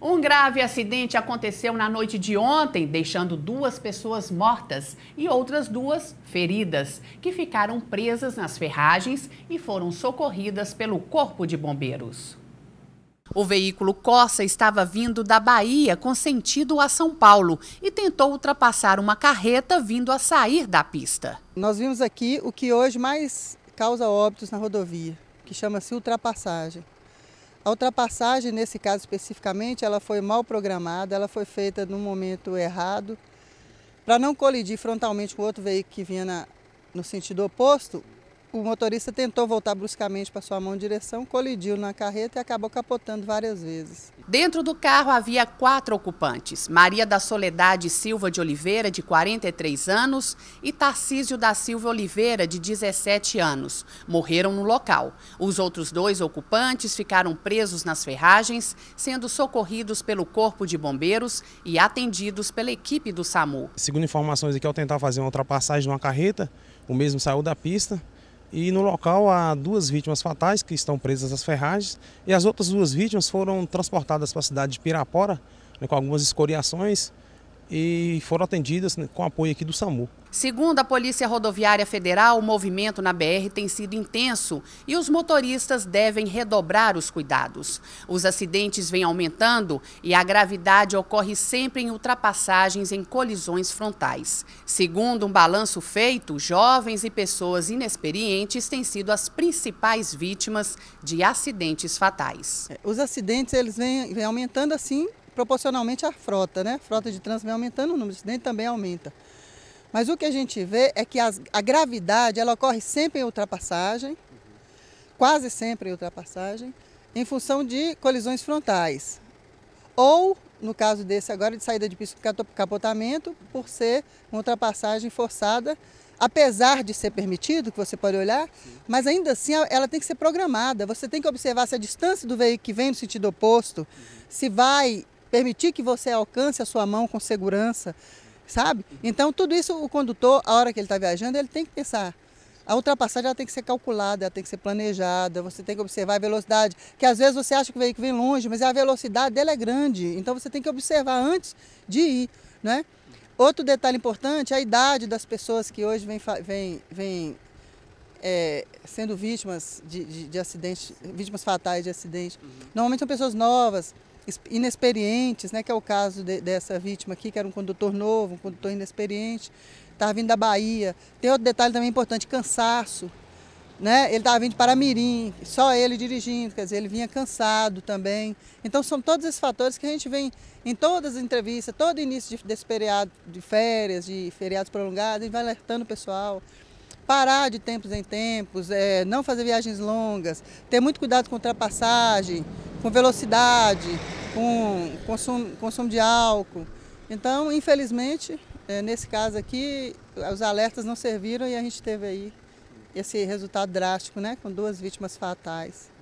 Um grave acidente aconteceu na noite de ontem, deixando duas pessoas mortas e outras duas feridas, que ficaram presas nas ferragens e foram socorridas pelo Corpo de Bombeiros. O veículo Corsa estava vindo da Bahia com sentido a São Paulo e tentou ultrapassar uma carreta vindo a sair da pista. Nós vimos aqui o que hoje mais causa óbitos na rodovia, que chama-se ultrapassagem. A ultrapassagem, nesse caso especificamente, ela foi mal programada, ela foi feita no momento errado. Para não colidir frontalmente com outro veículo que vinha na, no sentido oposto, o motorista tentou voltar bruscamente para sua mão de direção, colidiu na carreta e acabou capotando várias vezes. Dentro do carro havia quatro ocupantes: Maria da Soledade Silva de Oliveira, de 43 anos, e Tarcísio da Silva Oliveira, de 17 anos. Morreram no local. Os outros dois ocupantes ficaram presos nas ferragens, sendo socorridos pelo Corpo de Bombeiros e atendidos pela equipe do SAMU. Segundo informações aqui, ao tentar fazer uma ultrapassagem numa carreta, o mesmo saiu da pista e no local há duas vítimas fatais que estão presas às ferragens e as outras duas vítimas foram transportadas para a cidade de Pirapora né, com algumas escoriações e foram atendidas né, com apoio aqui do SAMU. Segundo a Polícia Rodoviária Federal, o movimento na BR tem sido intenso e os motoristas devem redobrar os cuidados. Os acidentes vêm aumentando e a gravidade ocorre sempre em ultrapassagens em colisões frontais. Segundo um balanço feito, jovens e pessoas inexperientes têm sido as principais vítimas de acidentes fatais. É, os acidentes eles vêm, vêm aumentando assim proporcionalmente à frota, né? A frota de trânsito vem aumentando, o número de acidentes também aumenta. Mas o que a gente vê é que a gravidade ela ocorre sempre em ultrapassagem, quase sempre em ultrapassagem, em função de colisões frontais. Ou, no caso desse agora, de saída de piso por capotamento, por ser uma ultrapassagem forçada, apesar de ser permitido, que você pode olhar, mas ainda assim ela tem que ser programada. Você tem que observar se a distância do veículo que vem no sentido oposto, se vai permitir que você alcance a sua mão com segurança, sabe? Então, tudo isso o condutor, a hora que ele está viajando, ele tem que pensar. A ultrapassagem ela tem que ser calculada, ela tem que ser planejada, você tem que observar a velocidade, que às vezes você acha que o veículo vem longe, mas a velocidade dela é grande, então você tem que observar antes de ir, né? Outro detalhe importante é a idade das pessoas que hoje vem, vem, vem é, sendo vítimas de, de, de acidentes, vítimas fatais de acidentes. Uhum. Normalmente são pessoas novas, inexperientes, né, que é o caso de, dessa vítima aqui, que era um condutor novo, um condutor inexperiente, estava vindo da Bahia. Tem outro detalhe também importante, cansaço. Né? Ele estava vindo para Mirim, só ele dirigindo, quer dizer, ele vinha cansado também. Então são todos esses fatores que a gente vem em todas as entrevistas, todo início de, desse feriado de férias, de feriados prolongados, e vai alertando o pessoal. Parar de tempos em tempos, é, não fazer viagens longas, ter muito cuidado com ultrapassagem, com velocidade, com consumo, consumo de álcool. Então, infelizmente, é, nesse caso aqui, os alertas não serviram e a gente teve aí esse resultado drástico, né, com duas vítimas fatais.